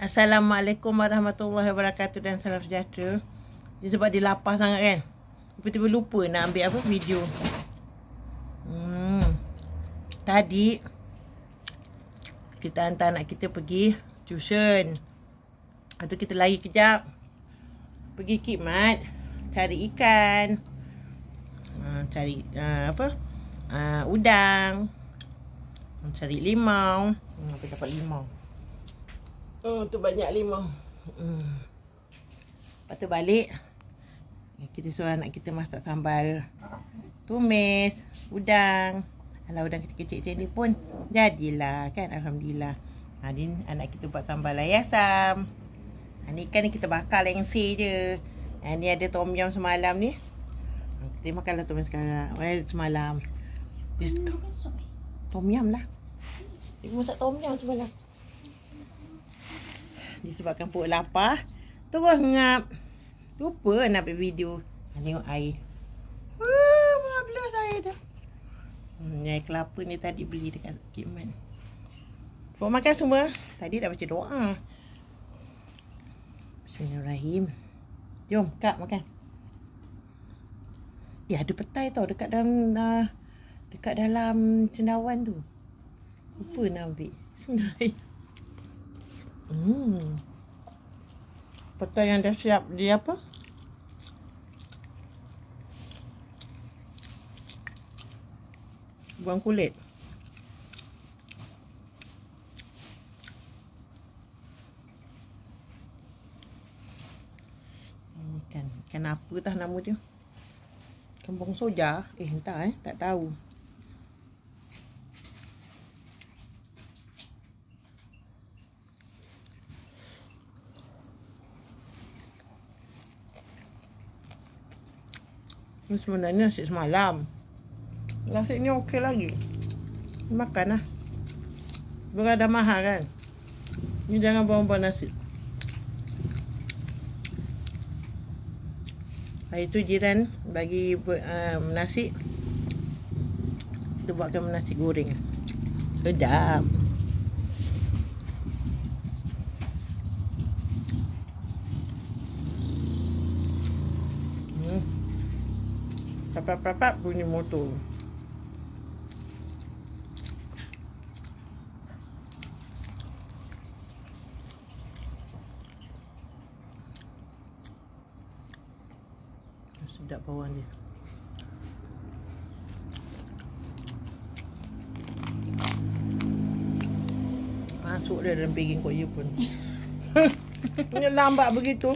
Assalamualaikum warahmatullahi wabarakatuh dan salam sejahtera Dia sebab dia lapar sangat kan Tiba-tiba lupa nak ambil apa video hmm. Tadi Kita hantar anak kita pergi tuition atau kita lari kejap Pergi kikmat Cari ikan uh, Cari uh, apa uh, Udang Cari limau hmm, Apa dapat limau Oh, tu banyak limau. Hmm. Lepas tu balik. Kita suruh anak kita masak sambal. Tumis. Udang. Alah udang kita kecil macam ni pun. Jadilah kan. Alhamdulillah. Ha, ni anak kita buat sambal ayasam. Ha, ni kan ni kita bakar lengsi je. Ha, ni ada tom yum semalam ni. Ha, kita makanlah tom yum sekarang. Well, semalam. Kan eh? Tom yum lah. Ibu masak tom yum semalam disebabkan perut lapar. Terus ngap. Lupa nak buat video. Ha, tengok air. Uh, marvelous air dah. Hmm, air kelapa ni tadi beli dekat Kit Man. Buat makan semua. Tadi dah baca doa. Bismillahirrahmanirrahim. Jom, Kak makan. Ya, ada petai tau dekat dalam uh, dekat dalam cendawan tu. Lupa nak ambil. Bismillahirrahmanirrahim. Hmm. Petai yang dah siap dia apa? Buang kulit. Kan, kenapa tah nama dia? Kembung soja? Eh, entah eh. Tak tahu. Ini sebenarnya nasi semalam. Nasi ini okey lagi. Makan lah. Berada mahal kan. Ini jangan buang-buang nasi. Hari tu jiran bagi um, nasi. Dia buatkan nasi goreng. Sedap. Papap-papap bunyi motor Sedap bawah ni Masuk dia dalam piring koya pun Punya lambat begitu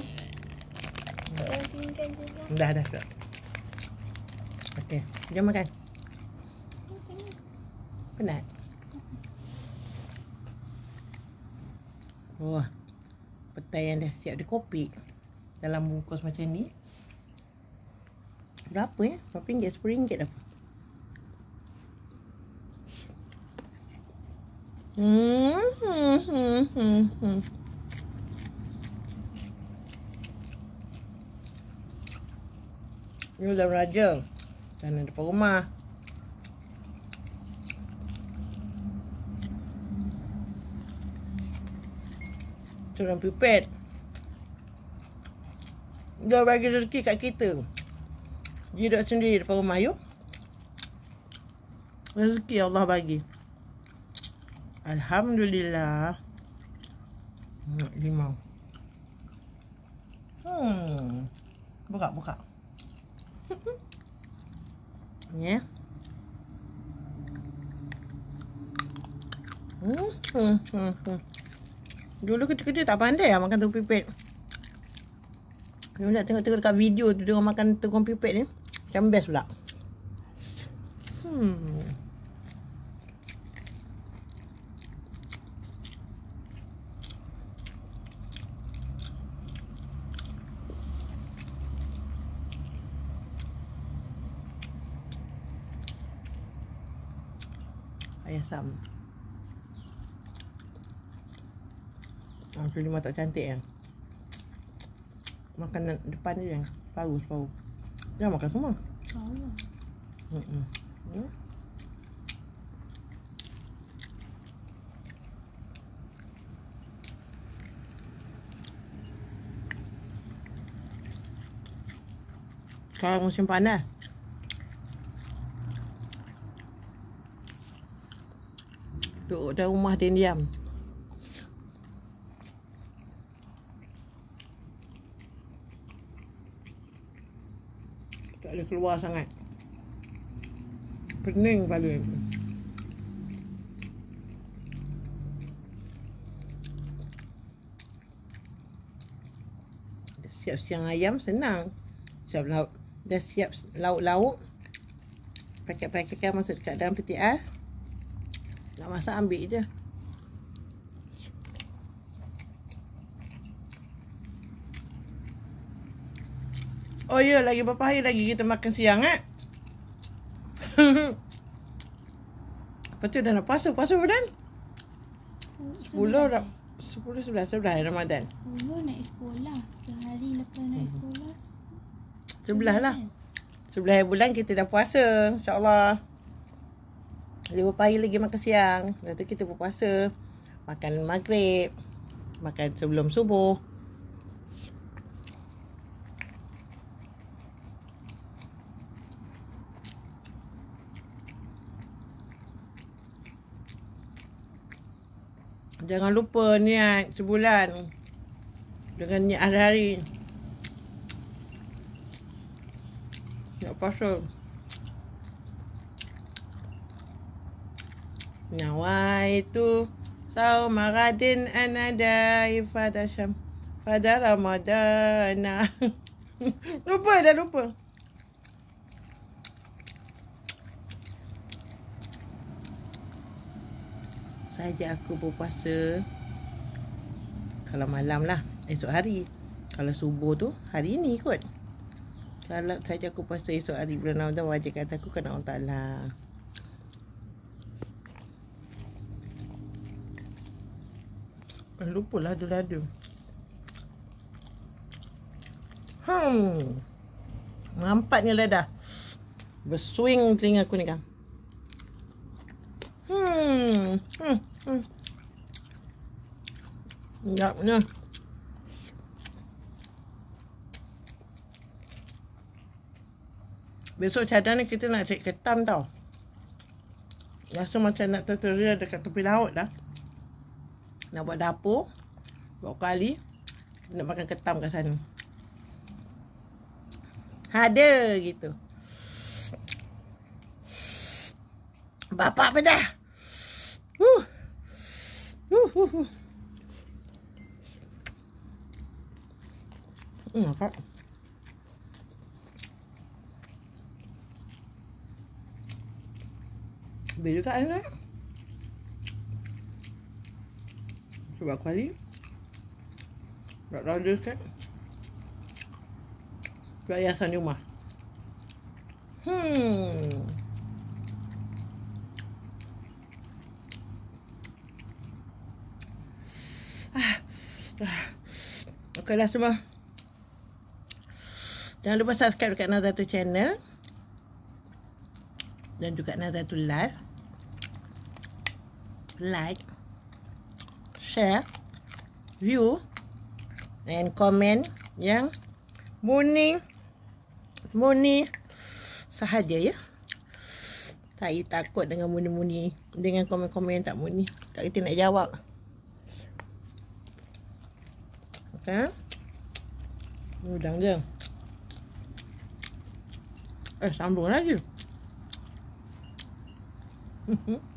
Dah dah tak Okey, jom makan. Penat. Wah. Oh, petai yang dah siap ada kopi dalam bungkus macam ni. Berapa ya? Berapa ringgit? Sepuluh ringgit hmm. dah. Hmm. Hmm. Hmm. Hmm. Hmm. Hmm. Hmm. Hmm. Hmm dan ada depan rumah Curang pipet Dia bagi rezeki kat kita Dia duduk sendiri depan rumah you Rezeki Allah bagi Alhamdulillah Nak limau Hmm Buka, buka Hmm Ya. Hmm, hmm, hmm, hmm, Dulu kecil-kecil tak pandai lah makan tegung pipit. Dulu nak tengok-tengok dekat video tu dia makan tegung pipit ni. Macam best pula. asam Aku lima tak cantik kan Makan depan je yang Paru separuh Jangan makan semua Tak lah Hmm Kalau musim panas masuk rumah dia diam. Tak boleh keluar sangat. Pening kepala ni. siap siang ayam senang. Siap lauk. Dah siap lauk-lauk. Pakai-pakai kan masuk dekat dalam peti ah. Eh? Nak masak ambil je Oh ya lagi berapa hari lagi kita makan siang eh Lepas tu dah nak puasa Puasa berapa dan? 10 dah 10 11 sudah Ramadan. Dulu naik sekolah. Sehari lepas naik hmm. sekolah. Sebelah lah. Sebelah kan? bulan kita dah puasa. InsyaAllah. 5 pagi lagi makan siang Lepas tu kita berpuasa Makan maghrib Makan sebelum subuh Jangan lupa niat sebulan Dengan niat hari-hari Nak puasa itu نويت صوم غد أنا دايفة شم فدا رمضان lupa dah lupa. saja aku berpuasa kalau malam lah esok hari kalau subuh tu hari ni kot kalau saja aku puasa esok hari bulan Ramadan wajib kata aku kena orang tak lah Lupa lada-lada Hmm Nampaknya lada Berswing telinga aku ni kan Hmm Hmm Hmm Sedapnya Besok cadang ni kita nak cek ketam tau Rasa macam nak tertera dekat tepi laut dah nak buat dapur Buat kali, Nak makan ketam kat sana Ada gitu Bapak pedah huh. Huh, huh, huh. Hmm, apa? Beli juga ni. Eh? Cuba aku ali. Tak tahu dia sikit. Cuba hiasan di rumah. Hmm. Ah. ah. Okeylah semua. Jangan lupa subscribe dekat tu channel. Dan juga tu live. Like share view and comment yang muni muni sahaja ya saya takut dengan muni muni dengan komen-komen tak muni tak kita nak jawab okey udang je eh sambung lagi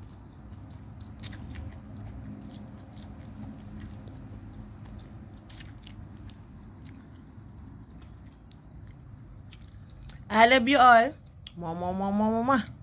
I love you all. Mwah, mwah, mwah, mwah, mwah.